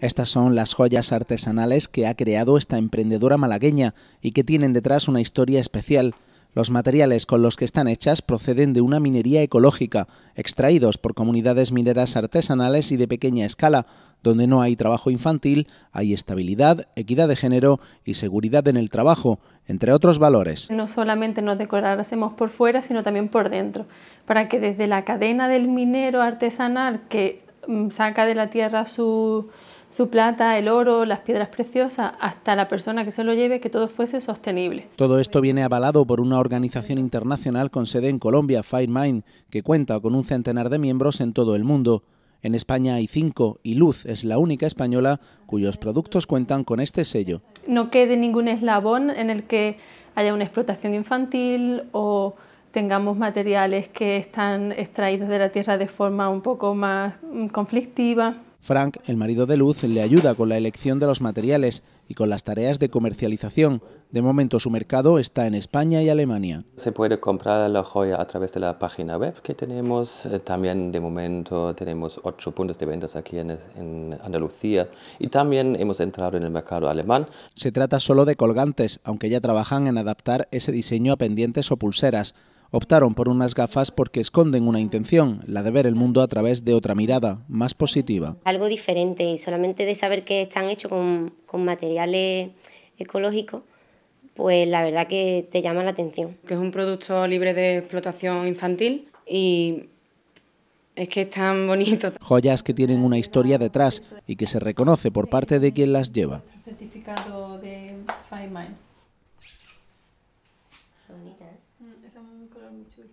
Estas son las joyas artesanales que ha creado esta emprendedora malagueña y que tienen detrás una historia especial. Los materiales con los que están hechas proceden de una minería ecológica, extraídos por comunidades mineras artesanales y de pequeña escala, donde no hay trabajo infantil, hay estabilidad, equidad de género y seguridad en el trabajo, entre otros valores. No solamente nos decorásemos por fuera, sino también por dentro, para que desde la cadena del minero artesanal que mm, saca de la tierra su, su plata, el oro, las piedras preciosas, hasta la persona que se lo lleve, que todo fuese sostenible. Todo esto viene avalado por una organización internacional con sede en Colombia, FireMind, que cuenta con un centenar de miembros en todo el mundo. En España hay cinco y Luz es la única española cuyos productos cuentan con este sello. No quede ningún eslabón en el que haya una explotación infantil o tengamos materiales que están extraídos de la tierra de forma un poco más mm, conflictiva. Frank, el marido de Luz, le ayuda con la elección de los materiales y con las tareas de comercialización. De momento su mercado está en España y Alemania. Se puede comprar la joya a través de la página web que tenemos. Eh, también de momento tenemos ocho puntos de ventas aquí en, en Andalucía y también hemos entrado en el mercado alemán. Se trata solo de colgantes, aunque ya trabajan en adaptar ese diseño a pendientes o pulseras. Optaron por unas gafas porque esconden una intención, la de ver el mundo a través de otra mirada, más positiva. Algo diferente y solamente de saber que están hechos con, con materiales ecológicos, pues la verdad que te llama la atención. Que es un producto libre de explotación infantil y es que es tan bonito. Joyas que tienen una historia detrás y que se reconoce por parte de quien las lleva. Certificado de Está bonita, ¿eh? Mm, está un color, muy chulo.